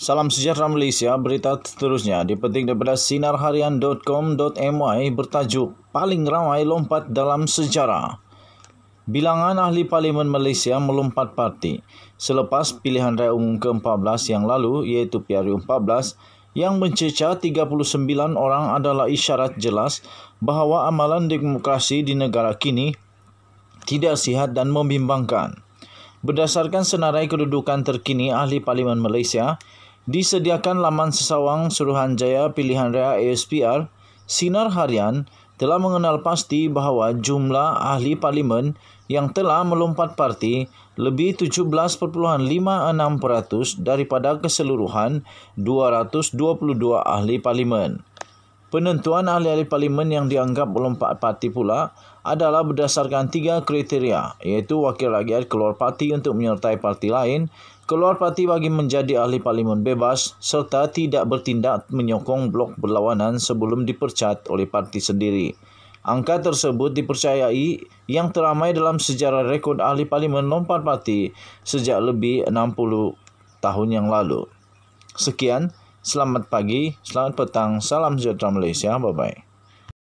Salam sejahtera Malaysia, berita seterusnya dipetik daripada sinarharian.com.my bertajuk Paling ramai lompat dalam sejarah. Bilangan ahli parlimen Malaysia melompat parti selepas pilihan raya umum ke-14 yang lalu iaitu PRU14 yang mencecah 39 orang adalah isyarat jelas bahawa amalan demokrasi di negara kini tidak sihat dan membimbangkan. Berdasarkan senarai kedudukan terkini ahli parlimen Malaysia, disediakan laman sesawang Suruhanjaya Pilihan Raya ASPR, Sinar Harian telah mengenal pasti bahawa jumlah ahli parlimen yang telah melompat parti lebih 17.56% daripada keseluruhan 222 ahli parlimen. Penentuan ahli-ahli parlimen yang dianggap melompat parti pula adalah berdasarkan tiga kriteria iaitu wakil rakyat keluar parti untuk menyertai parti lain, keluar parti bagi menjadi ahli parlimen bebas serta tidak bertindak menyokong blok berlawanan sebelum dipercat oleh parti sendiri. Angka tersebut dipercayai yang teramai dalam sejarah rekod ahli parlimen lompat parti sejak lebih 60 tahun yang lalu. Sekian. Selamat pagi, selamat petang, salam sejahtera Malaysia, bye-bye.